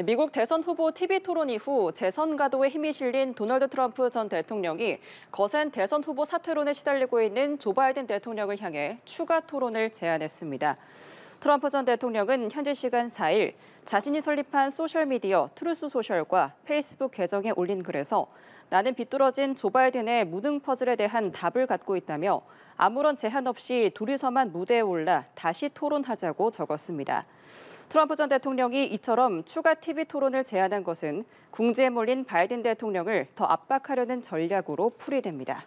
네, 미국 대선 후보 TV 토론 이후 재선 가도에 힘이 실린 도널드 트럼프 전 대통령이 거센 대선 후보 사퇴론에 시달리고 있는 조 바이든 대통령을 향해 추가 토론을 제안했습니다. 트럼프 전 대통령은 현지 시간 4일 자신이 설립한 소셜미디어 트루스 소셜과 페이스북 계정에 올린 글에서 나는 비뚤어진 조 바이든의 무능 퍼즐에 대한 답을 갖고 있다며 아무런 제한 없이 둘이서만 무대에 올라 다시 토론하자고 적었습니다. 트럼프 전 대통령이 이처럼 추가 TV 토론을 제안한 것은 궁지에 몰린 바이든 대통령을 더 압박하려는 전략으로 풀이됩니다.